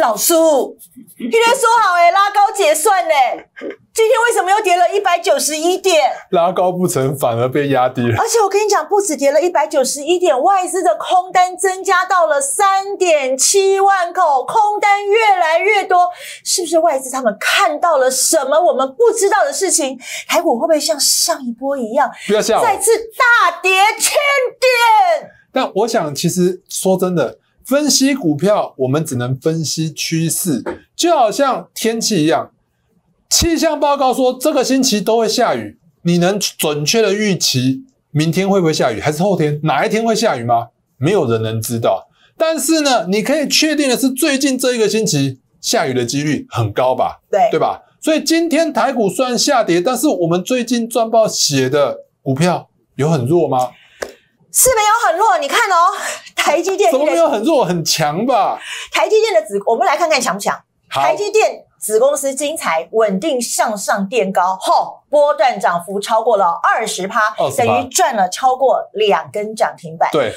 老叔，今天说好哎，拉高结算哎，今天为什么又跌了一百九十一点？拉高不成，反而被压低了。而且我跟你讲，不止跌了一百九十一点，外资的空单增加到了三点七万口，空单越来越多，是不是外资他们看到了什么我们不知道的事情？台股会不会像上一波一样，不要再次大跌千点？但我想，其实说真的。分析股票，我们只能分析趋势，就好像天气一样。气象报告说这个星期都会下雨，你能准确的预期明天会不会下雨，还是后天哪一天会下雨吗？没有人能知道。但是呢，你可以确定的是，最近这一个星期下雨的几率很高吧？对，对吧？所以今天台股虽然下跌，但是我们最近赚报写的股票有很弱吗？是没有很弱，你看哦，台积电怎么没有很弱，很强吧？台积电的子，我们来看看强不强。台积电子公司精彩，稳定向上垫高后，波段涨幅超过了二十趴，等于赚了超过两根涨停板。对。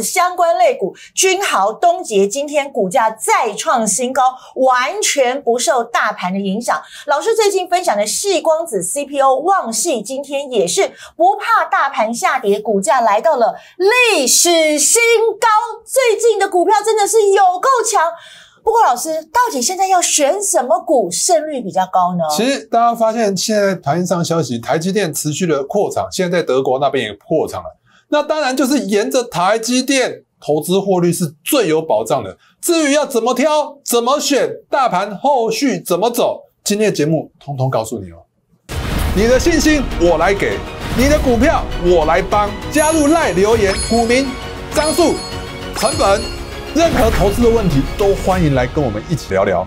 相关类股君豪东杰今天股价再创新高，完全不受大盘的影响。老师最近分享的细光子 c p o 旺系今天也是不怕大盘下跌，股价来到了历史新高。最近的股票真的是有够强。不过老师，到底现在要选什么股胜率比较高呢？其实大家发现现在台上消息，台积电持续的扩厂，现在在德国那边也扩厂了。那当然就是沿着台积电投资获利是最有保障的。至于要怎么挑、怎么选，大盘后续怎么走，今天的节目通通告诉你了。你的信心我来给，你的股票我来帮。加入赖留言股民张数成本，任何投资的问题都欢迎来跟我们一起聊聊。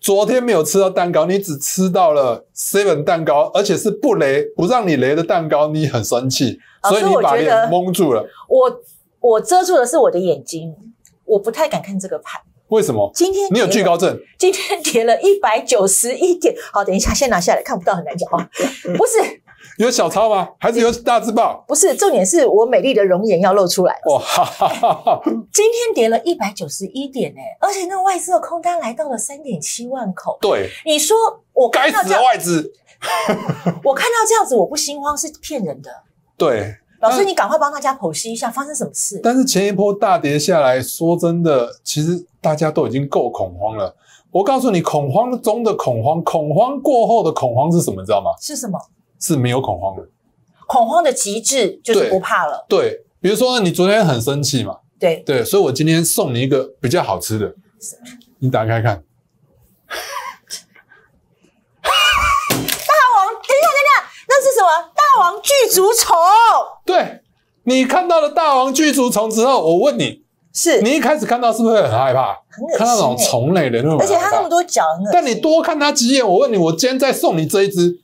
昨天没有吃到蛋糕，你只吃到了 seven 蛋糕，而且是不雷不让你雷的蛋糕，你很生气，所以你把脸蒙住了。我我遮住的是我的眼睛，我不太敢看这个盘。为什么？今天你有惧高症？今天跌了一百九十一点。好，等一下先拿下来看不到，很难讲啊。不是。有小抄吗？还是有大字报？不是，重点是我美丽的容颜要露出来。哇！今天跌了一百九十一点呢，而且那外资的空单来到了三点七万口。对，你说我该死的外资，我看到这样子我不心慌是骗人的。对，老师，你赶快帮大家剖析一下发生什么事。但是前一波大跌下来说真的，其实大家都已经够恐慌了。我告诉你，恐慌中的恐慌，恐慌过后的恐慌是什么？你知道吗？是什么？是没有恐慌的，恐慌的极致就是不怕了。对，比如说你昨天很生气嘛，对对，所以我今天送你一个比较好吃的，你打开看，大王，等一下，等一下，那是什么？大王巨足虫。对，你看到了大王巨足虫之后，我问你，是你一开始看到是不是很害怕？看到那种虫类的那种，而且它那么多脚，但你多看它几眼，我问你，我今天再送你这一只。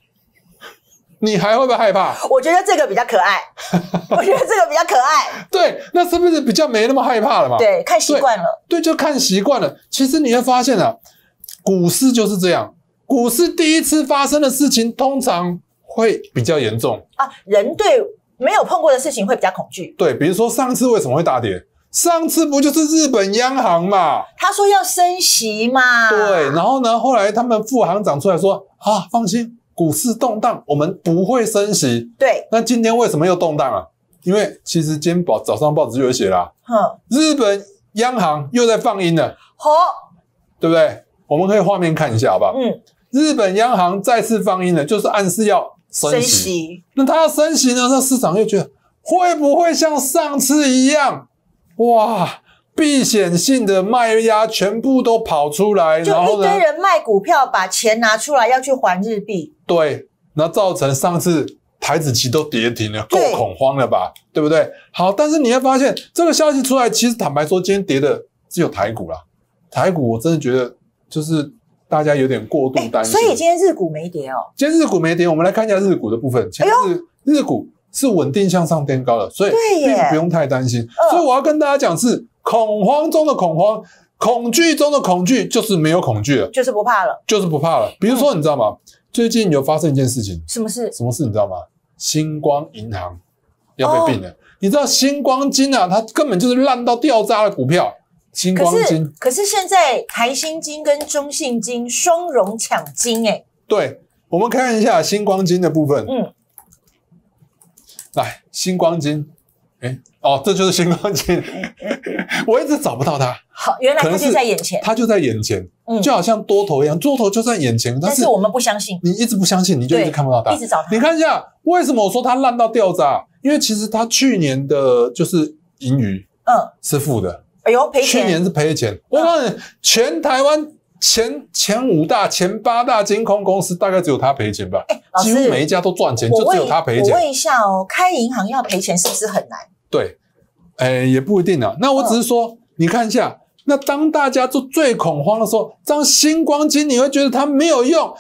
你还会不会害怕？我觉得这个比较可爱，我觉得这个比较可爱。对，那是不是比较没那么害怕了嘛？对，看习惯了。对，就看习惯了。其实你会发现啊，股市就是这样，股市第一次发生的事情通常会比较严重啊。人对没有碰过的事情会比较恐惧。对，比如说上次为什么会大跌？上次不就是日本央行嘛？他说要升息嘛。对，然后呢？后来他们副行长出来说：“啊，放心。”股市动荡，我们不会升息。对，那今天为什么又动荡啊？因为其实今天早上报纸就有写了，嗯，日本央行又在放音了，好，对不对？我们可以画面看一下，好好？嗯，日本央行再次放音了，就是暗示要升息。那它要升息呢，那市场又觉得会不会像上次一样？哇！避险性的卖压全部都跑出来，然后一堆人卖股票，把钱拿出来要去还日币。对，那造成上次台子期都跌停了，够恐慌了吧？对不对？好，但是你会发现这个消息出来，其实坦白说，今天跌的只有台股啦。台股我真的觉得就是大家有点过度担心，所以今天日股没跌哦。今天日股没跌，我们来看一下日股的部分。哎呦，日股是稳定向上垫高的，所以并不用太担心。所以我要跟大家讲是。恐慌中的恐慌，恐惧中的恐惧，就是没有恐惧了，就是不怕了，就是不怕了。比如说，你知道吗？最近有发生一件事情，什么事？什么事你知道吗？星光银行要被并了。你知道星光金啊，它根本就是烂到掉渣的股票。星光金，可是现在台星金跟中信金双融抢金哎。对，我们看一下星光金的部分。嗯，来，星光金。哦，这就是新光金，我一直找不到它。好，原来它就在眼前。它就在眼前，嗯，就好像多头一样，多头就在眼前，但是我们不相信。你一直不相信，你就一直看不到它。一直找它。你看一下，为什么我说它烂到掉渣？因为其实它去年的，就是盈余，嗯，是负的。哎呦，赔钱。去年是赔钱。我告诉你，全台湾前前五大、前八大金控公司，大概只有它赔钱吧？哎，几乎每一家都赚钱，就只有它赔钱。我问一下哦，开银行要赔钱是不是很难？对，哎，也不一定啊。那我只是说，你看一下，那当大家做最恐慌的时候，当新光金你会觉得它没有用，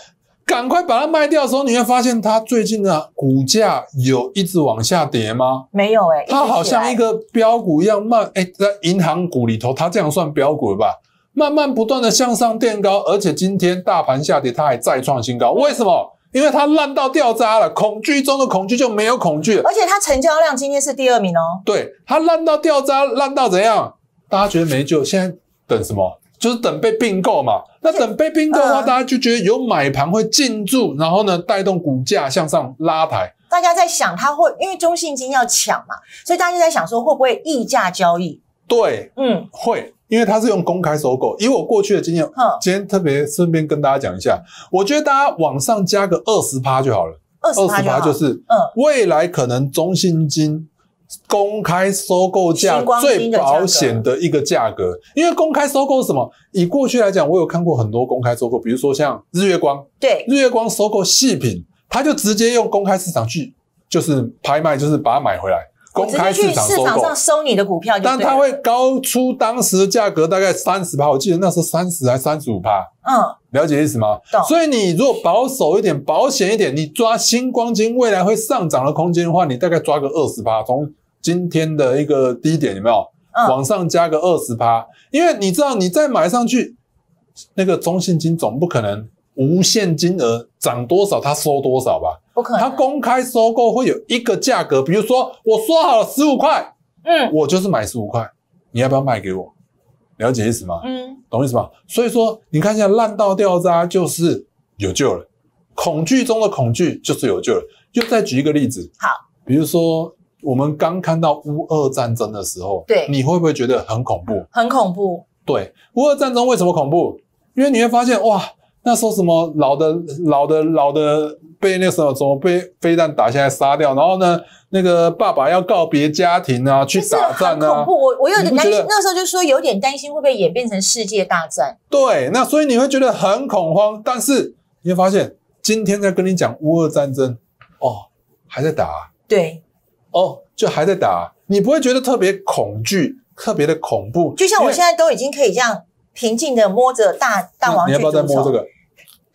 赶快把它卖掉的时候，你会发现它最近的股价有一直往下跌吗？没有哎，它好像一个标股一样慢哎，在银行股里头，它这样算标股了吧？慢慢不断的向上垫高，而且今天大盘下跌，它还再创新高，为什么？因为它烂到掉渣了，恐惧中的恐惧就没有恐惧，而且它成交量今天是第二名哦。对，它烂到掉渣，烂到怎样？大家觉得没救，现在等什么？就是等被并购嘛。那等被并购的话，大家就觉得有买盘会进驻，然后呢带动股价向上拉抬。大家在想，它会因为中信金要抢嘛，所以大家就在想说，会不会溢价交易？对，嗯，会，因为他是用公开收购，以我过去的经验，今天特别顺便跟大家讲一下，我觉得大家往上加个二十趴就好了，二十趴就是，嗯，未来可能中信金公开收购价最保险的一个价格，因为公开收购是什么？以过去来讲，我有看过很多公开收购，比如说像日月光，对，日月光收购细品，他就直接用公开市场去，就是拍卖，就是把它买回来。公开市场市场上收你的股票，但它会高出当时的价格大概三十趴，我记得那时候三十还是三十五趴？嗯，了解意思吗？所以你如果保守一点、保险一点，你抓星光金未来会上涨的空间的话，你大概抓个二十趴，从今天的一个低点有没有？往上加个二十趴，因为你知道你再买上去，那个中信金总不可能无限金额涨多少它收多少吧？不可能，他公开收购会有一个价格，比如说我说好了十五块，嗯，我就是买十五块，你要不要卖给我？了解意思吗？嗯，懂意思吧？所以说，你看一下烂到掉渣就是有救了，恐惧中的恐惧就是有救了。又再举一个例子，好，比如说我们刚看到乌俄战争的时候，对，你会不会觉得很恐怖？很恐怖。对，乌俄战争为什么恐怖？因为你会发现哇。那时候什么老的老的老的被那个什么怎么被飞弹打下来杀掉？然后呢，那个爸爸要告别家庭啊，去打仗啊。恐怖，我我有点担心。那时候就说有点担心会不会演变成世界大战？对，那所以你会觉得很恐慌。但是你会发现，今天在跟你讲乌俄战争，哦，还在打。对，哦，就还在打，你不会觉得特别恐惧、特别的恐怖。就像我现在都已经可以这样平静的摸着大大王你要不要再摸这个？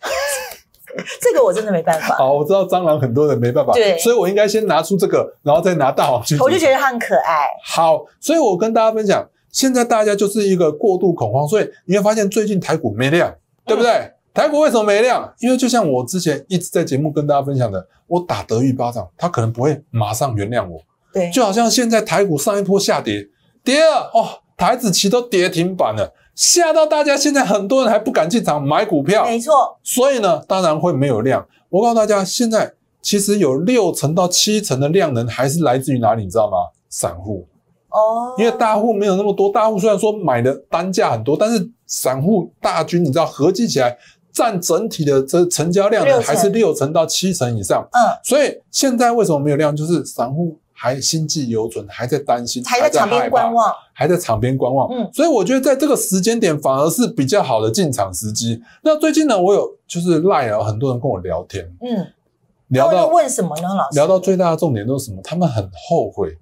这个我真的没办法。好，我知道蟑螂很多人没办法，对，所以我应该先拿出这个，然后再拿到。我就觉得它很可爱。好，所以我跟大家分享，现在大家就是一个过度恐慌，所以你会发现最近台股没量，对不对？台股为什么没量？因为就像我之前一直在节目跟大家分享的，我打德裕巴掌，他可能不会马上原谅我。对，就好像现在台股上一波下跌，跌了哦，台子期都跌停板了。吓到大家，现在很多人还不敢进场买股票，没错。所以呢，当然会没有量。我告诉大家，现在其实有六成到七成的量能还是来自于哪里？你知道吗？散户。哦。因为大户没有那么多，大户虽然说买的单价很多，但是散户大军，你知道，合计起来占整体的这成交量呢，还是六成到七成以上。嗯。所以现在为什么没有量，就是散户。还心悸犹存，还在担心，还在场边观望，还在场边观望。嗯，所以我觉得在这个时间点反而是比较好的进场时机。那最近呢，我有就是赖聊，很多人跟我聊天，嗯，聊到问什么呢？老聊到最大的重点都是什么？他们很后悔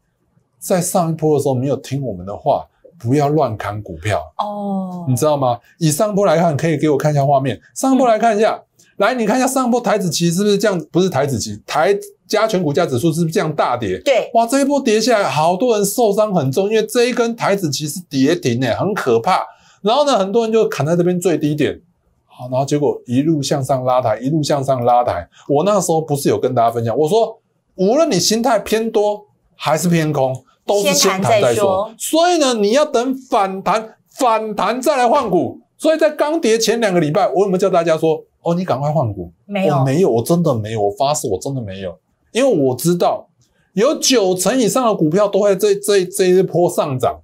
在上一波的时候没有听我们的话，不要乱砍股票哦。你知道吗？以上波来看，可以给我看一下画面。上波来看一下，来你看一下上波台子棋是不是这样不是台子棋，台。加权股价指数是不是这样大跌？对，哇，这一波跌下来，好多人受伤很重，因为这一根台子其实跌停诶，很可怕。然后呢，很多人就砍在这边最低点，好，然后结果一路向上拉抬，一路向上拉抬。我那时候不是有跟大家分享，我说无论你心态偏多还是偏空，都是先谈再说。所以呢，你要等反弹，反弹再来换股。所以在刚跌前两个礼拜，我有没有叫大家说，哦，你赶快换股？没有，没有，我真的没有，我发誓我真的没有。因为我知道，有九成以上的股票都会这这这一波上涨，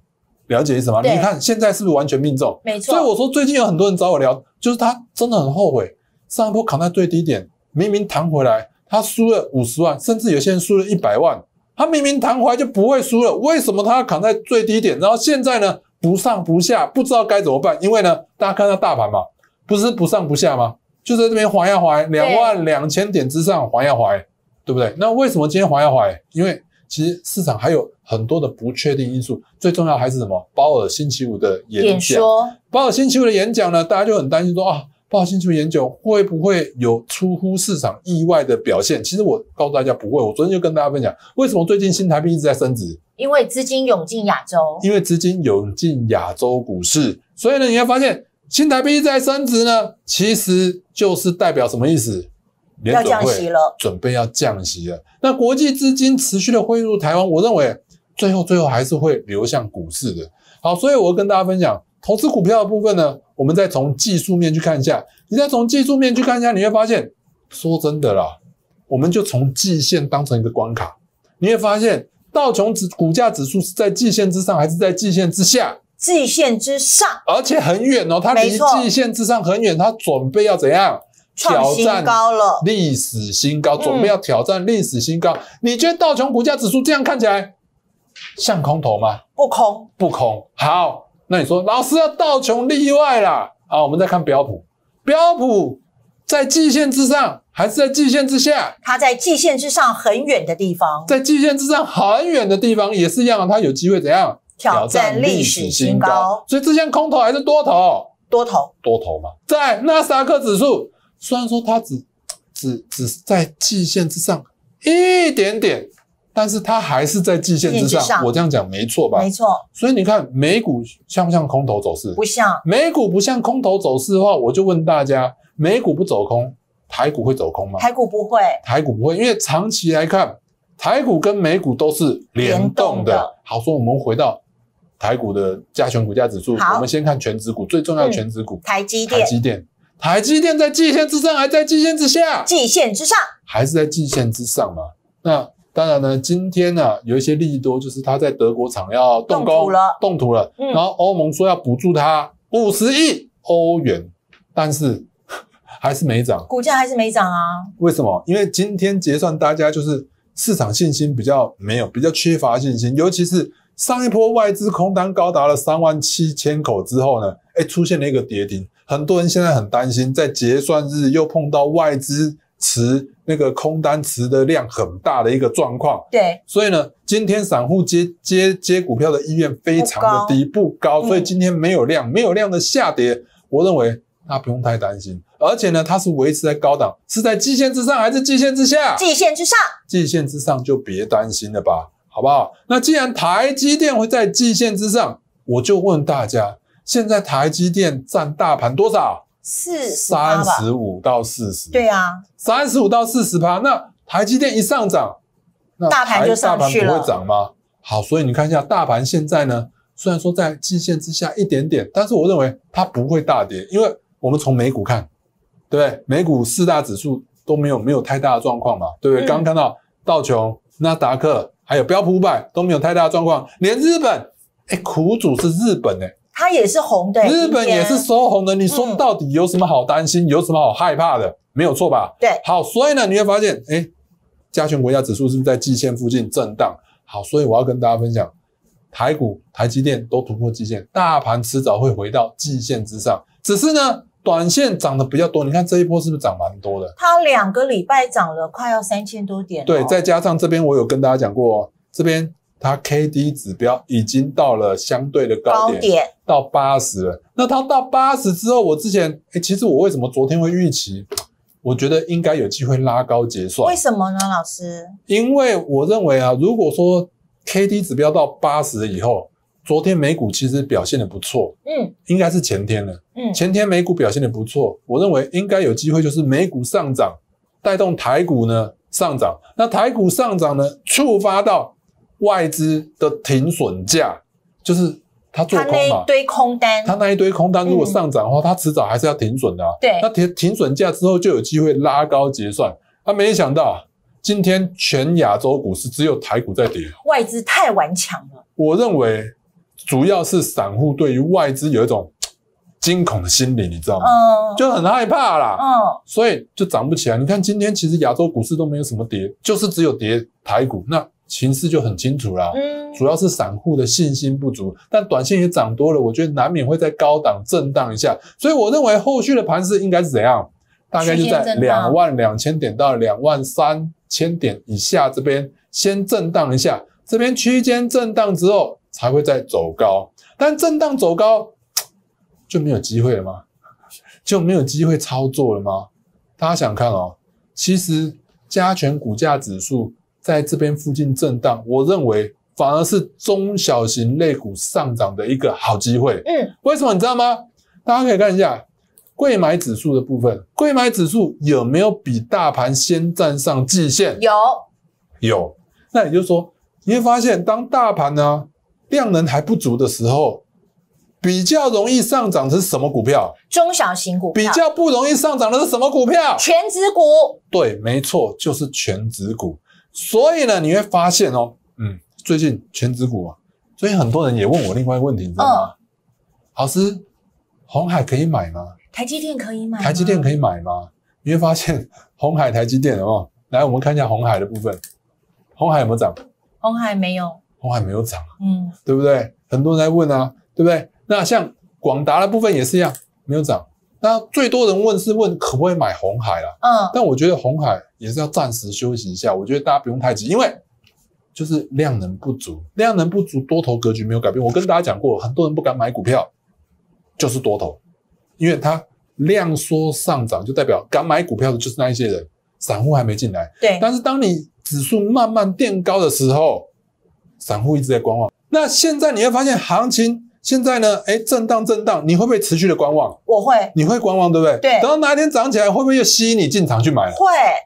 了解意思吗？你看现在是不是完全命中？没错。所以我说最近有很多人找我聊，就是他真的很后悔，上一波扛在最低点，明明弹回来，他输了五十万，甚至有些人输了一百万，他明明弹回来就不会输了，为什么他要扛在最低点？然后现在呢不上不下，不知道该怎么办。因为呢，大家看到大盘嘛，不是不上不下吗？就在这边滑呀滑，两万两千点之上滑呀滑。对不对？那为什么今天还要坏？因为其实市场还有很多的不确定因素，最重要还是什么？鲍尔星期五的演讲。鲍尔星期五的演讲呢，大家就很担心说啊，鲍尔星期五演讲会不会有出乎市场意外的表现？其实我告诉大家不会。我昨天就跟大家分享，为什么最近新台币一直在升值？因为资金涌进亚洲，因为资金涌进亚洲股市，所以呢，你会发现新台币在升值呢，其实就是代表什么意思？要降息了，准备要降息了。那国际资金持续的汇入台湾，我认为最后最后还是会流向股市的。好，所以我跟大家分享，投资股票的部分呢，我们再从技术面去看一下。你再从技术面去看一下，你会发现，说真的啦，我们就从季线当成一个关卡，你会发现道琼指股价指数是在季线之上，还是在季线之下？季线之上，而且很远哦，它离季线之上很远，它准备要怎样？挑战历史新高，准备要挑战历史新高。你觉得道琼股价指数这样看起来像空头吗？不空，不空。好，那你说老师要道琼例外啦。好，我们再看标普，标普在季线之上还是在季线之下？它在季线之上很远的地方，在季线之上很远的地方也是一样，它有机会怎样挑战历史新高？所以这像空头还是多头？多头，多头嘛，在纳斯达克指数。虽然说它只、只、只是在季线之上一点点，但是它还是在季线之上。我这样讲没错吧？没错。所以你看美股像不像空头走势？不像。美股不像空头走势的话，我就问大家：美股不走空，台股会走空吗？台股不会。台股不会，因为长期来看，台股跟美股都是联动的。好，说我们回到台股的加权股价指数，我们先看全指股最重要的全指股——台积电。台积电。台积电在季线之上，还在季线之下？季线之上，还是在季线之上嘛？那当然呢。今天呢，有一些利多，就是它在德国厂要动工了，动土了。然后欧盟说要补助它五十亿欧元，但是 还是没涨，股价还是没涨啊？为什么？因为今天结算，大家就是市场信心比较没有，比较缺乏信心。尤其是上一波外资空单高达了三万七千口之后呢，哎，出现了一个跌停。很多人现在很担心，在结算日又碰到外资持那个空单持的量很大的一个状况。对，所以呢，今天散户接接接股票的意愿非常的低，不高，所以今天没有量，没有量的下跌，我认为那不用太担心。而且呢，它是维持在高档，是在季线之上还是季线之下？季线之上，季线之上就别担心了吧，好不好？那既然台积电会在季线之上，我就问大家。现在台积电占大盘多少？是三十五到四十。对啊，三十五到四十趴。那台积电一上涨，那大盘就上去了。大盘不会涨吗？好，所以你看一下，大盘现在呢，虽然说在季线之下一点点，但是我认为它不会大跌，因为我们从美股看，对不对？美股四大指数都没有没有太大的状况嘛，对不对？刚刚看到道琼、纳达克还有标普五百都没有太大的状况，连日本，哎，苦主是日本哎。它也是红的，日本也是收红的。你说到底有什么好担心，有什么好害怕的？没有错吧？对，好，所以呢，你会发现，哎，加权国家指数是不是在季线附近震荡？好，所以我要跟大家分享，台股、台积电都突破季线，大盘迟早会回到季线之上。只是呢，短线涨得比较多，你看这一波是不是涨蛮多的？它两个礼拜涨了快要三千多点。对，再加上这边我有跟大家讲过，这边。它 K D 指标已经到了相对的高点，到八十了。那它到八十之后，我之前诶其实我为什么昨天会预期？我觉得应该有机会拉高结算。为什么呢，老师？因为我认为啊，如果说 K D 指标到八十以后，昨天美股其实表现的不错，嗯，应该是前天了，嗯，前天美股表现的不错，我认为应该有机会就是美股上涨带动台股呢上涨，那台股上涨呢触发到。外资的停损价就是他做空嘛，他那一堆空单，他那一堆空单如果上涨的话，他迟早还是要停损的。对，他停停损价之后就有机会拉高结算。他没想到今天全亚洲股市只有台股在跌，外资太顽强了。我认为主要是散户对于外资有一种惊恐的心理，你知道吗？嗯，就很害怕啦。嗯，所以就涨不起来。你看今天其实亚洲股市都没有什么跌，就是只有跌台股。那情势就很清楚了，嗯，主要是散户的信心不足，但短线也涨多了，我觉得难免会在高档震荡一下，所以我认为后续的盘势应该是怎样？大概就在两万两千点到两万三千点以下这边先震荡一下，这边区间震荡之后才会再走高，但震荡走高就没有机会了吗？就没有机会操作了吗？大家想想看哦，其实加权股价指数。在这边附近震荡，我认为反而是中小型类股上涨的一个好机会。嗯，为什么你知道吗？大家可以看一下，贵买指数的部分，贵买指数有没有比大盘先站上季线？有，有。那也就是说，你会发现，当大盘呢量能还不足的时候，比较容易上涨的是什么股票？中小型股。比较不容易上涨的是什么股票？全指股。对，没错，就是全指股。所以呢，你会发现哦，嗯，最近全职股啊，所以很多人也问我另外一个问题，知道吗？老师，红海可以买吗？台积电可以买？台积电可以买吗？你会发现，红海、台积电，哦，来，我们看一下红海的部分，红海有没有涨？红海没有，红海没有涨，嗯，对不对？很多人在问啊，对不对？那像广达的部分也是一样，没有涨。那最多人问是问可不可以买红海了？嗯，但我觉得红海也是要暂时休息一下。我觉得大家不用太急，因为就是量能不足，量能不足，多头格局没有改变。我跟大家讲过，很多人不敢买股票，就是多头，因为它量缩上涨就代表敢买股票的就是那一些人，散户还没进来。对。但是当你指数慢慢垫高的时候，散户一直在观望。那现在你会发现行情。现在呢？哎，震荡震荡，你会不会持续的观望？我会，你会观望，对不对？对。等到哪一天涨起来，会不会又吸引你进场去买？会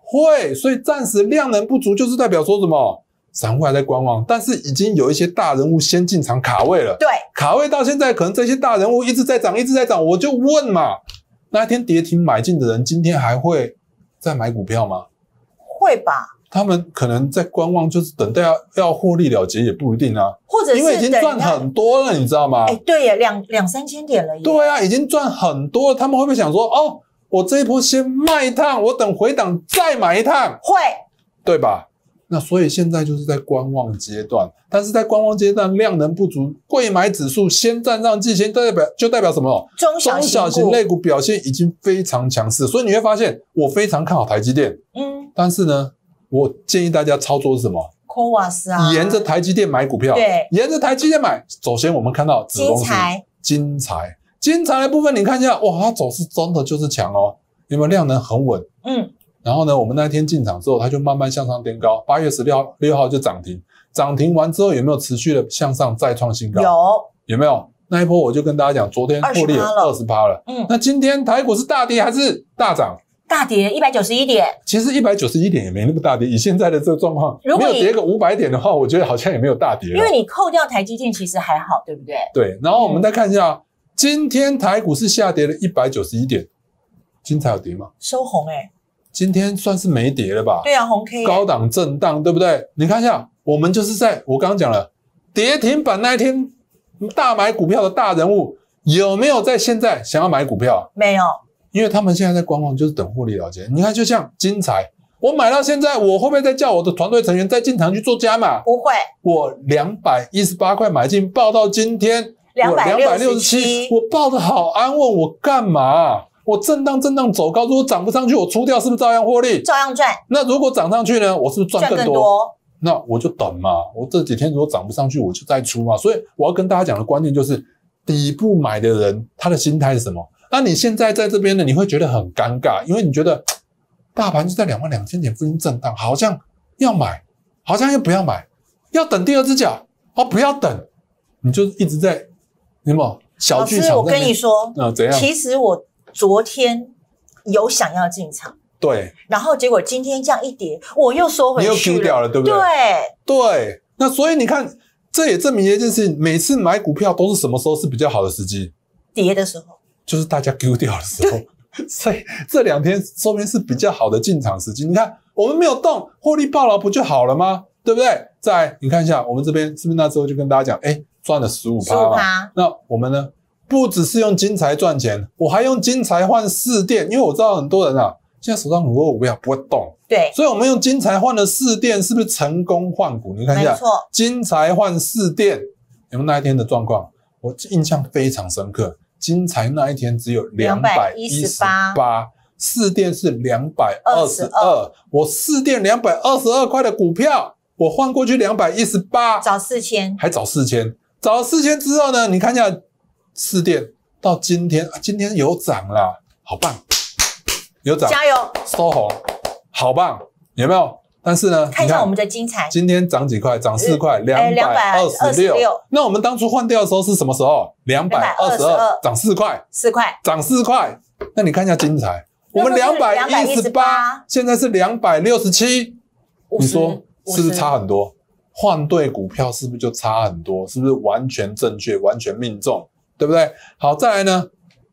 会。所以暂时量能不足，就是代表说什么？散户还在观望，但是已经有一些大人物先进场卡位了。对。卡位到现在，可能这些大人物一直在涨，一直在涨。我就问嘛，那一天跌停买进的人，今天还会再买股票吗？会吧。他们可能在观望，就是等待要获利了结，也不一定啊。或者因为已经赚很多了，你知道吗？哎，对呀，两两三千点了对啊，已经赚很多，他们会不会想说：“哦，我这一波先卖一趟，我等回档再买一趟？”会，对吧？那所以现在就是在观望阶段，但是在观望阶段量能不足，贵买指数先站上季先代表就代表什么？中小型类股表现已经非常强势，所以你会发现我非常看好台积电。嗯，但是呢？我建议大家操作是什么？科瓦斯啊，沿着台积电买股票。对，沿着台积电买。首先我们看到金财，金财，金财的部分，你看一下，哇，它走势真的就是强哦，有为有量能很稳？嗯。然后呢，我们那一天进场之后，它就慢慢向上垫高。八月十六六号就涨停，涨停完之后有没有持续的向上再创新高？有。有没有那一波？我就跟大家讲，昨天破了二十八了。嗯。那今天台股是大跌还是大涨？大跌一百九十一点，其实一百九十一点也没那么大跌。以现在的这个状况，如果有跌个五百点的话，我觉得好像也没有大跌因为你扣掉台积电，其实还好，对不对？对。然后我们再看一下，今天台股是下跌了一百九十一点，精彩有跌吗？收红哎，今天算是没跌了吧？对呀，红 K 高档震荡，对不对？你看一下，我们就是在我刚刚讲了跌停板那一天，大买股票的大人物有没有在现在想要买股票？没有。因为他们现在在观望，就是等获利了结。你看，就像金财，我买到现在，我会不会再叫我的团队成员再进场去做加码？不会，我两百一十八块买进，报到今天两百六十七，我报的好安稳，我干嘛？我震荡震荡走高，如果涨不上去，我出掉是不是照样获利？照样赚。那如果涨上去呢？我是不是赚更多？那我就等嘛。我这几天如果涨不上去，我就再出嘛。所以我要跟大家讲的观念就是，底部买的人他的心态是什么？那你现在在这边呢？你会觉得很尴尬，因为你觉得大盘 就在两万两千点附近震荡，好像要买，好像又不要买，要等第二只脚哦，不要等，你就一直在，明白小剧场。我跟你说，那怎样？其实我昨天有想要进场，对，然后结果今天这样一跌，我又收回去了，对不对？对对。那所以你看，这也证明一件事：情：每次买股票都是什么时候是比较好的时机？跌的时候。就是大家丢掉的时候，所以这两天说明是比较好的进场时机。你看我们没有动，获利暴了不就好了吗？对不对？再来你看一下我们这边是不是那时候就跟大家讲，哎，赚了十五趴了。那我们呢，不只是用金财赚钱，我还用金财换四电，因为我知道很多人啊，现在手上股我不要，不会动。对，所以我们用金财换了四电，是不是成功换股？你看一下，金财换四电，你们那一天的状况，我印象非常深刻。金财那一天只有两百一十八，四店是两百二十二。我四店两百二十二块的股票，我换过去两百一十八，找四千，还找四千，找四千之后呢？你看一下，四店到今天，今天有涨了，好棒，有涨，加油，收红，好棒，有没有？但是呢，看一下我们的精彩，今天涨几块？涨四块，两百二十六。那我们当初换掉的时候是什么时候？两百二十二，涨四块，四块，涨四块。那你看一下精彩，我们两百一十八，现在是两百六十七。你说是不是差很多？换对股票是不是就差很多？是不是完全正确，完全命中，对不对？好，再来呢，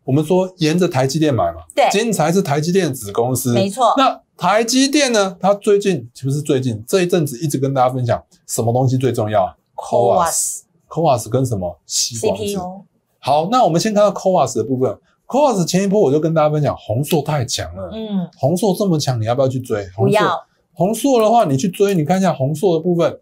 我们说沿着台积电买嘛，对，金财是台积电子公司，没错。那台积电呢？它最近不是最近这一阵子一直跟大家分享什么东西最重要？Coas Coas 跟什么西 p 好，那我们先看到 Coas 的部分。Coas 前一波我就跟大家分享，红硕太强了。嗯。红硕这么强，你要不要去追？不要。红硕的话，你去追，你看一下红硕的部分。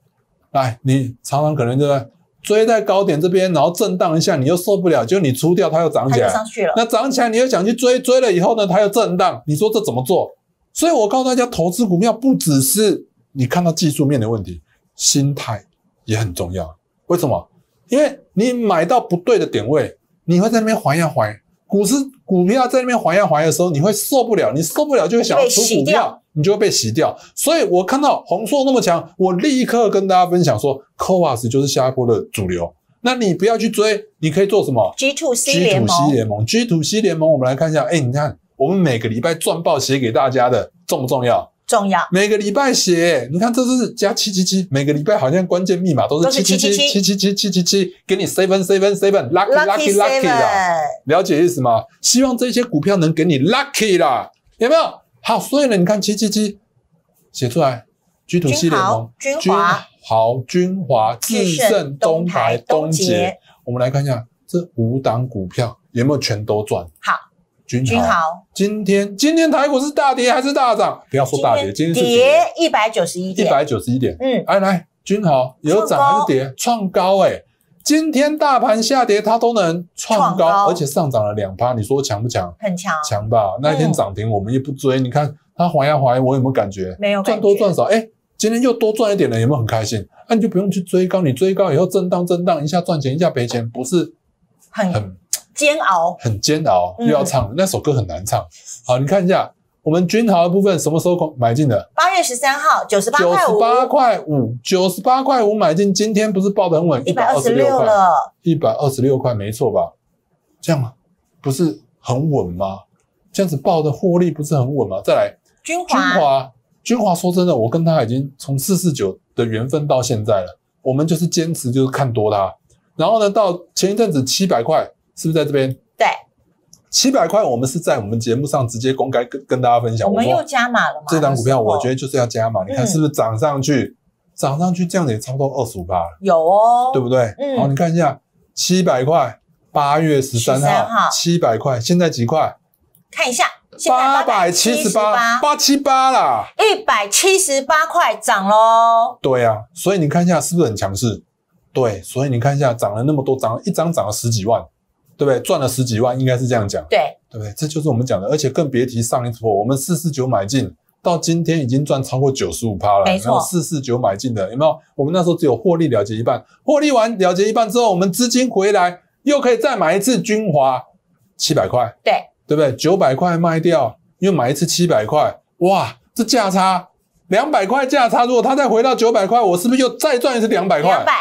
来，你常常可能就在追在高点这边，然后震荡一下，你又受不了，就你出掉它又涨起来。上去了。那涨起来，你又想去追，追了以后呢，它又震荡，你说这怎么做？所以，我告诉大家，投资股票不只是你看到技术面的问题，心态也很重要。为什么？因为你买到不对的点位，你会在那边还呀还。股市股票在那边还呀还的时候，你会受不了。你受不了就会想出股票，你就会被洗掉。所以我看到红硕那么强，我立刻跟大家分享说科 o s 就是下一波的主流。那你不要去追，你可以做什么？G two C 联盟，G two C 联盟，G two C 联盟，我们来看一下。哎，你看。我们每个礼拜赚报写给大家的重不重要？重要。每个礼拜写，你看这是加七七七，每个礼拜好像关键密码都是七七七七七七七七七，给你 seven seven seven lucky lucky lucky 啊。了解意思吗？希望这些股票能给你 lucky 啦，有没有？好，所以呢，你看七七七写出来，居土系联王、军豪、军豪、军华、智胜、东台东杰，我们来看一下这五档股票有没有全都赚？好。君豪，今天今天台股是大跌还是大涨？不要说大跌，今天跌一百九十一点，一百九十一点。嗯，来来，君豪有涨还是跌？创高哎！今天大盘下跌，它都能创高，而且上涨了两趴，你说强不强？很强，强吧？那一天涨停，我们也不追。你看它滑呀滑我有没有感觉？没有。赚多赚少，哎，今天又多赚一点了，有没有很开心？那你就不用去追高，你追高以后震荡震荡一下赚钱，一下赔钱，不是很？煎熬，很煎熬，又要唱那首歌很难唱。好，你看一下我们君豪的部分，什么时候买进的？八月十三号，九十八块五。九十八块五，九十八块五买进，今天不是报的很稳，一百二十六块。一百二十六块，没错吧？这样不是很稳吗？这样子报的获利不是很稳吗？再来，君华，君华，君华。说真的，我跟他已经从四四九的缘分到现在了，我们就是坚持，就是看多他。然后呢，到前一阵子七百块。是不是在这边？对，七百块，我们是在我们节目上直接公开跟跟大家分享。我们又加码了吗？这张股票我觉得就是要加码。你看是不是涨上去？涨上去这样子也超过二十五吧？有哦，对不对？嗯。好，你看一下，七百块，八月十三号，七百块，现在几块？看一下，八百七十八，八七八啦，一百七十八块涨喽。对啊，所以你看一下是不是很强势？对，所以你看一下涨了那么多，涨一张涨了十几万。对不对？赚了十几万，应该是这样讲。对对不对？这就是我们讲的，而且更别提上一次破，我们四四九买进到今天已经赚超过九十五趴了。没错，四四九买进的有没有？我们那时候只有获利了结一半，获利完了结一半之后，我们资金回来又可以再买一次君华七百块。对对不对？九百块卖掉，又买一次七百块，哇，这价差两百块价差。如果它再回到九百块，我是不是又再赚一次两百块？两百，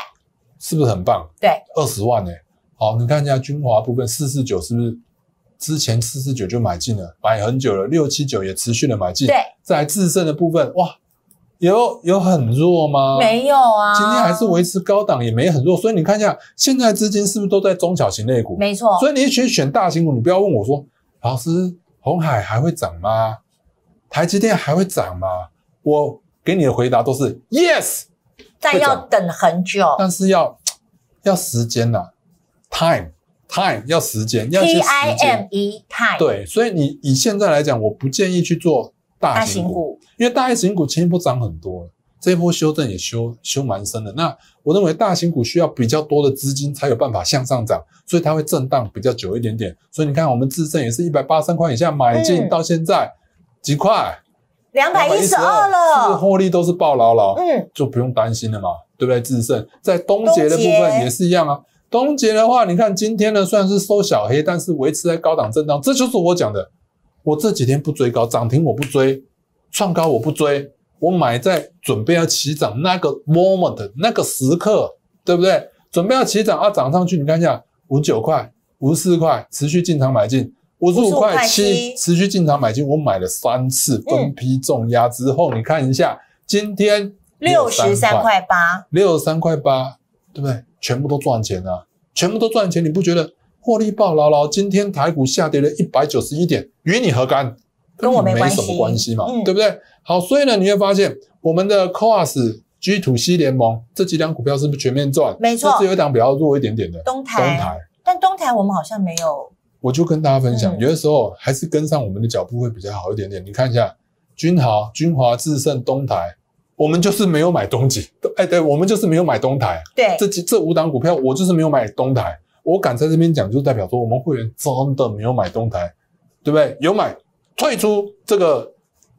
是不是很棒？对，二十万呢。好，你看一下军华部分四四九是不是之前四四九就买进了，买很久了，六七九也持续的买进。对，在自胜的部分，哇，有有很弱吗？没有啊，今天还是维持高档，也没很弱。所以你看一下，现在资金是不是都在中小型类股？没错。所以你选选大型股，你不要问我说，老师，红海还会涨吗？台积电还会涨吗？我给你的回答都是 yes，但要等很久，但是要要时间呐。Time，time 要时间，要一些时间。Time，对，所以你以现在来讲，我不建议去做大型股，因为大型股前一波涨很多这一波修正也修修蛮深的。那我认为大型股需要比较多的资金才有办法向上涨，所以它会震荡比较久一点点。所以你看，我们自胜也是一百八三块以下买进，到现在几块，两百一十二了，获利都是爆牢牢，嗯，就不用担心了嘛，对不对？自胜在东杰的部分也是一样啊。东杰的话，你看今天呢，虽然是收小黑，但是维持在高档震荡，这就是我讲的。我这几天不追高，涨停我不追，创高我不追，我买在准备要起涨那个 moment 那个时刻，对不对？准备要起涨啊，涨上去，你看一下，五十九块，五十四块，持续进场买进，五十五块七，持续进场买进，我买了三次，分批重压之后，你看一下，今天六十三块八，六十三块八。对不对？全部都赚钱了，全部都赚钱，你不觉得获利暴牢牢？今天台股下跌了一百九十一点，与你何干？跟我没什么关系嘛，对不对？好，所以呢，你会发现我们的 c o s s GTC 联盟这几档股票是不是全面赚？没错，是有一档比较弱一点点的东台。东台，但东台我们好像没有。我就跟大家分享，有的时候还是跟上我们的脚步会比较好一点点。你看一下，君豪、君华、智胜、东台。我们就是没有买东极，哎，对，我们就是没有买东台。对，这几这五档股票，我就是没有买东台。我敢在这边讲，就代表说我们会员真的没有买东台，对不对？有买退出这个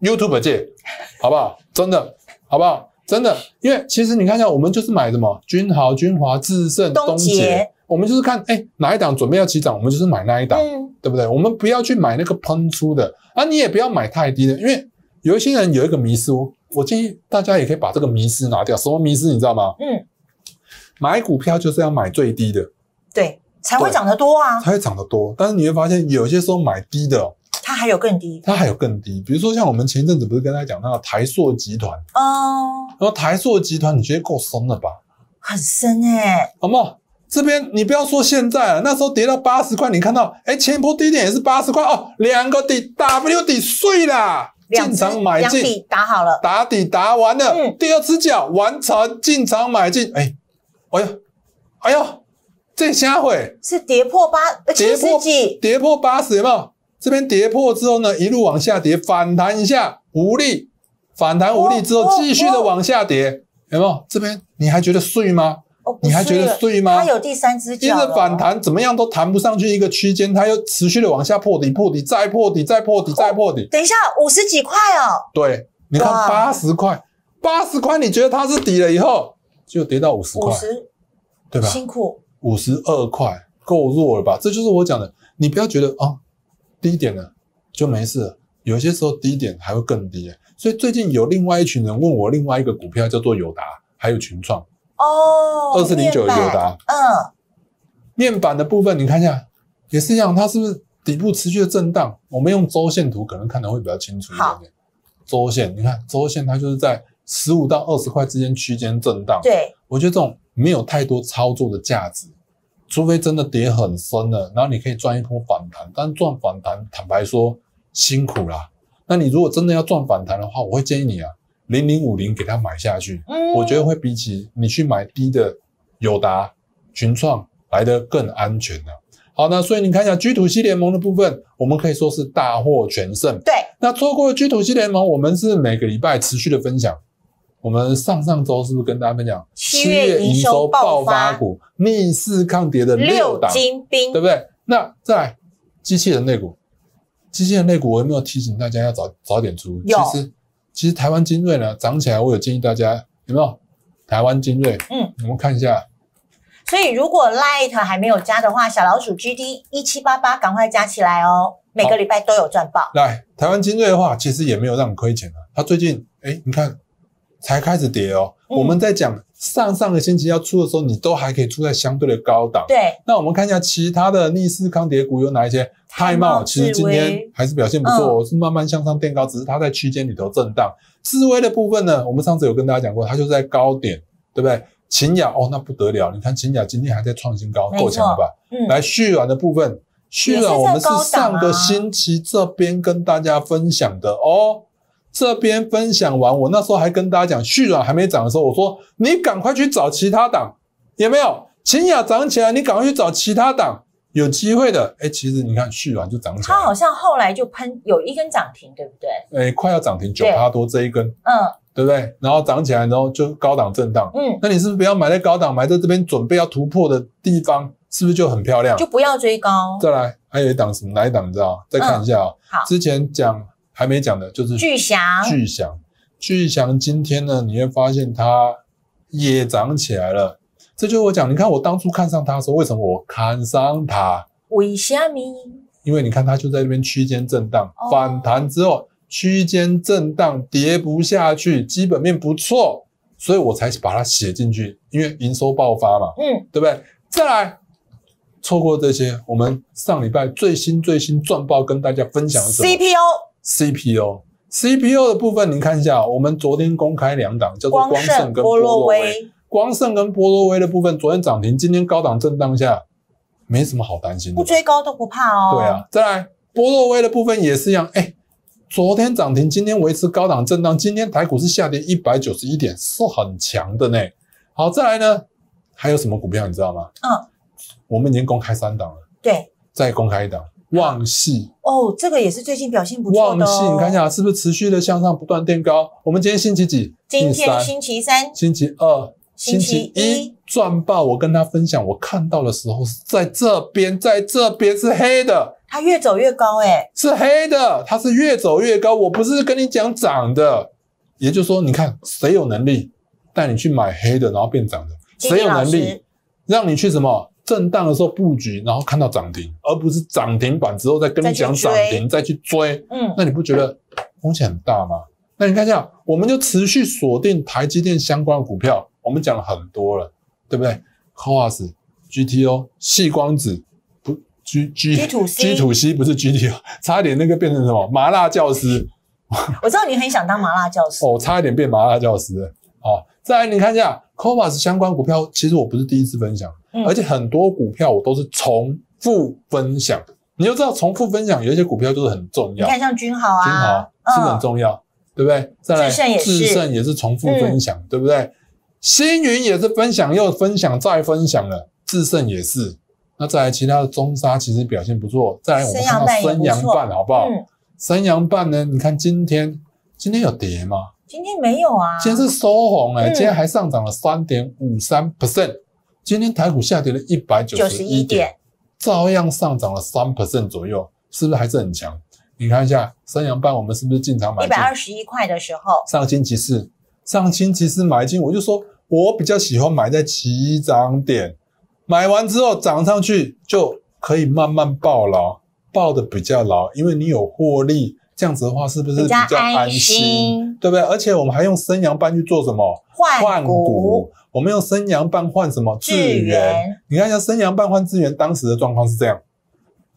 YouTube 界，好不好？真的，好不好？真的，因为其实你看一下，我们就是买什么君豪、君华、智胜、东杰，我们就是看哎哪一档准备要起涨，我们就是买那一档，对不对？我们不要去买那个喷出的，啊，你也不要买太低的，因为有一些人有一个迷思哦。我建议大家也可以把这个迷思拿掉。什么迷思？你知道吗？嗯，买股票就是要买最低的，对，才会涨得多啊，才会涨得多。但是你会发现，有些时候买低的，它还有更低，它还有更低。比如说，像我们前一阵子不是跟大家讲那个台塑集团？哦，然后台塑集团你觉得够深了吧？很深哎，好好？这边你不要说现在了，那时候跌到八十块，你看到哎，前一波低点也是八十块哦，两个底 W 底碎啦。进场买进，打好了，打底打完了，第二只脚完成进场买进，哎，哎呦，哎呦，这下伙是跌破八，跌破几？跌破八十，有没有？这边跌破之后呢，一路往下跌，反弹一下无力，反弹无力之后继续的往下跌，有没有？这边你还觉得碎吗？你还觉得对吗？它有第三只脚，一直反弹，怎么样都弹不上去一个区间，它又持续的往下破底、破底、再破底、再破底、再破底。等一下，五十几块哦。对，你看八十块，八十块，你觉得它是底了以后，就跌到五十块，对吧？辛苦。五十二块够弱了吧？这就是我讲的，你不要觉得啊，低点了就没事，有些时候低点还会更低。所以最近有另外一群人问我，另外一个股票叫做友达，还有群创。哦，二四零九有的，嗯，面板的部分你看一下，也是一样，它是不是底部持续的震荡？我们用周线图可能看的会比较清楚一点。点。周线，你看周线它就是在十五到二十块之间区间震荡。对，我觉得这种没有太多操作的价值，除非真的跌很深了，然后你可以赚一波反弹。但赚反弹，坦白说辛苦啦。那你如果真的要赚反弹的话，我会建议你啊。零零五零给它买下去，我觉得会比起你去买低的友达、群创来的更安全的。好，那所以你看一下居土系联盟的部分，我们可以说是大获全胜。对，那错过了土系联盟，我们是每个礼拜持续的分享。我们上上周是不是跟大家分享七月营收爆发股、逆势抗跌的六金兵，对不对？那在机器人肋骨，机器人肋骨，我有没有提醒大家要早早点出？实其实台湾精锐呢涨起来，我有建议大家有没有？台湾精锐，嗯，我们看一下。所以如果 l i t 还没有加的话，小老鼠 GD 一七八八赶快加起来哦，每个礼拜都有赚爆。来，台湾精锐的话，其实也没有让你亏钱啊。它最近哎，你看才开始跌哦。我们在讲上上个星期要出的时候，你都还可以出在相对的高档。对。那我们看一下其他的逆势抗跌股有哪一些？太茂其实今天还是表现不错，是慢慢向上垫高，只是它在区间里头震荡。思威的部分呢，我们上次有跟大家讲过，它就在高点，对不对？秦雅哦，那不得了，你看秦雅今天还在创新高，够强吧？来，旭软的部分，旭软我们是上个星期这边跟大家分享的哦，这边分享完，我那时候还跟大家讲，旭软还没涨的时候，我说你赶快去找其他党，有没有？秦雅涨起来，你赶快去找其他党。有机会的，哎，其实你看，续软就涨起来。它好像后来就喷有一根涨停，对不对？哎，快要涨停九趴多这一根，嗯，对不对？然后涨起来，然后就高档震荡，嗯。那你是不是不要买在高档，买在这边准备要突破的地方，是不是就很漂亮？就不要追高。再来，还有一档什么？哪一档知道？再看一下啊。好，之前讲还没讲的就是巨翔，巨翔，巨翔，今天呢你会发现它也涨起来了。这就是我讲，你看我当初看上它的时候，为什么我看上它？为什么？因为你看它就在那边区间震荡，反弹之后区间震荡跌不下去，基本面不错，所以我才把它写进去。因为营收爆发嘛，嗯，对不对？再来错过这些，我们上礼拜最新最新赚爆跟大家分享的么 c p o c p u c p CPU 的部分，您看一下，我们昨天公开两档，叫做光盛跟波洛威。光盛跟波若威的部分，昨天涨停，今天高档震荡下，没什么好担心的。不追高都不怕哦。对啊，再来波若威的部分也是一样，哎，昨天涨停，今天维持高档震荡。今天台股是下跌一百九十一点，是很强的呢。好，再来呢，还有什么股票你知道吗？嗯，我们已经公开三档了。对，再公开一档，旺系。哦，这个也是最近表现不错的。旺系，你看一下是不是持续的向上不断垫高？我们今天星期几？今天星期三。星期二。星期一赚爆，我跟他分享，我看到的时候是在这边，在这边是黑的。它越走越高，哎，是黑的，它是越走越高。我不是跟你讲涨的，也就是说，你看谁有能力带你去买黑的，然后变涨的，谁有能力让你去什么震荡的时候布局，然后看到涨停，而不是涨停板之后再跟你讲涨停再去追。嗯，那你不觉得风险很大吗？那你看这样，我们就持续锁定台积电相关股票。我们讲了很多了，对不对？c o s GTO、细光子不 G G G to C 不是 GTO，差一点那个变成什么麻辣教师？我知道你很想当麻辣教师哦，差一点变麻辣教师。好，再来你看一下 CoS 相关股票，其实我不是第一次分享，而且很多股票我都是重复分享。你就知道重复分享有一些股票就是很重要，你看像君豪啊，君豪是很重要，对不对？再来智胜也是，智胜也是重复分享，对不对？星云也是分享又分享再分享了，智胜也是，那再来其他的中沙其实表现不错，再来我们看到升阳半好不好？升阳半呢？你看今天今天有跌吗？今天没有啊，今天是收红哎，今天还上涨了三点五三 percent，今天台股下跌了一百九十一点，照样上涨了三 percent 左右，是不是还是很强？你看一下升阳半，我们是不是进场买？一百二十一块的时候，上星期四，上星期四买进，我就说。我比较喜欢买在起涨点，买完之后涨上去就可以慢慢抱了，抱的比较牢，因为你有获利，这样子的话是不是比较安心，对不对？而且我们还用生阳班去做什么换股？我们用生阳班换什么？资源？你看一下生阳班换资源，当时的状况是这样，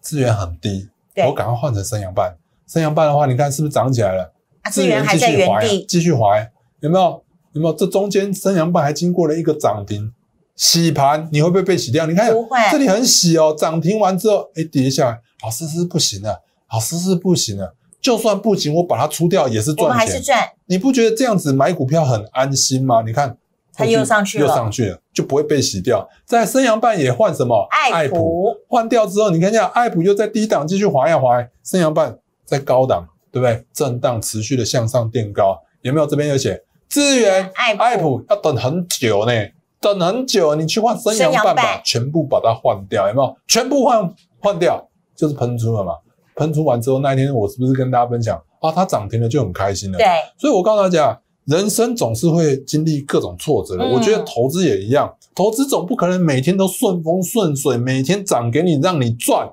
资源很低，我赶快换成生阳班。生阳班的话，你看是不是涨起来了？资源还在原地继续滑，有没有？那么这中间升阳半还经过了一个涨停洗盘，你会不会被洗掉？你看，不这里很洗哦。涨停完之后，哎跌一下，老师是不行的，老师是不行的。就算不行，我把它出掉也是赚，钱，还是赚。你不觉得这样子买股票很安心吗？你看，它又上去了，又上去了，就不会被洗掉。在升阳半也换什么？爱普换掉之后，你看一下，爱普又在低档继续滑呀滑，升阳半在高档，对不对？震荡持续的向上垫高，有没有？这边有写。资源爱爱普要等很久呢，等很久，你去换生羊办法，全部把它换掉，有没有？全部换换掉，就是喷出了嘛。喷出完之后，那一天我是不是跟大家分享啊？它涨停了就很开心了。对，所以我告诉大家，人生总是会经历各种挫折的。我觉得投资也一样，投资总不可能每天都顺风顺水，每天涨给你让你赚。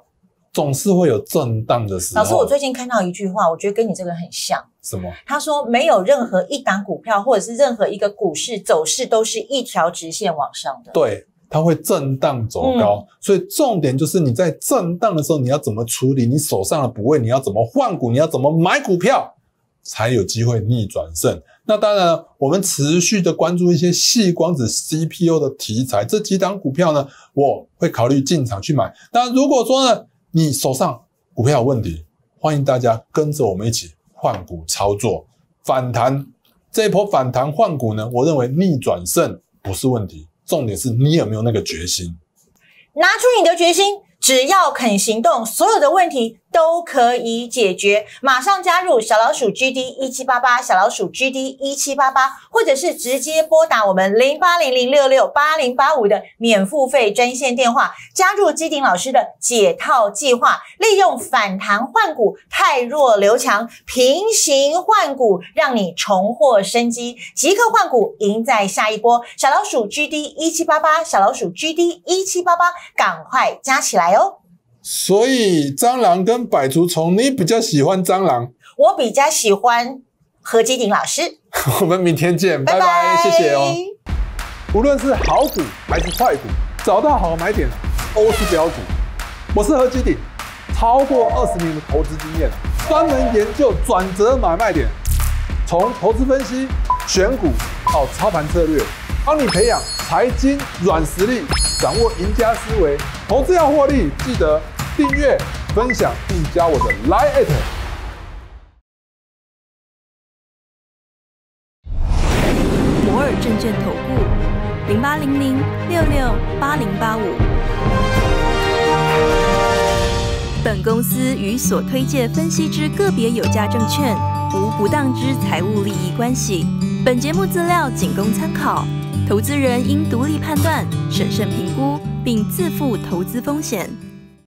总是会有震荡的时候。老师，我最近看到一句话，我觉得跟你这个很像。什么？他说没有任何一档股票或者是任何一个股市走势都是一条直线往上的。对，它会震荡走高。所以重点就是你在震荡的时候，你要怎么处理你手上的补位？你要怎么换股？你要怎么买股票才有机会逆转胜？那当然，我们持续的关注一些细光子 CPU 的题材，这几档股票呢，我会考虑进场去买。那如果说呢？你手上股票有问题，欢迎大家跟着我们一起换股操作反弹。这一波反弹换股呢，我认为逆转胜不是问题，重点是你有没有那个决心，拿出你的决心，只要肯行动，所有的问题。都可以解决，马上加入小老鼠 GD 一七八八，小老鼠 GD 一七八八，或者是直接拨打我们零八零零六六八零八五的免付费专线电话，加入基鼎老师的解套计划，利用反弹换股，汰弱留强，平行换股，让你重获生机，即刻换股，赢在下一波。小老鼠 GD 一七八八，小老鼠 GD 一七八八，赶快加起来哦！所以蟑螂跟百足虫，你比较喜欢蟑螂？我比较喜欢何基鼎老师。我们明天见，拜拜，谢谢哦。无论是好股还是坏股，找到好买点都是标股。我是何基鼎，超过二十年的投资经验，专门研究转折买卖点，从投资分析选股到操盘策略，帮你培养财经软实力，掌握赢家思维。投资要获利，记得。订阅、分享并加我的 Line 摩尔证券投顾零八零零六六八零八五。本公司与所推介分析之个别有价证券无不当之财务利益关系。本节目资料仅供参考，投资人应独立判断、审慎评估，并自负投资风险。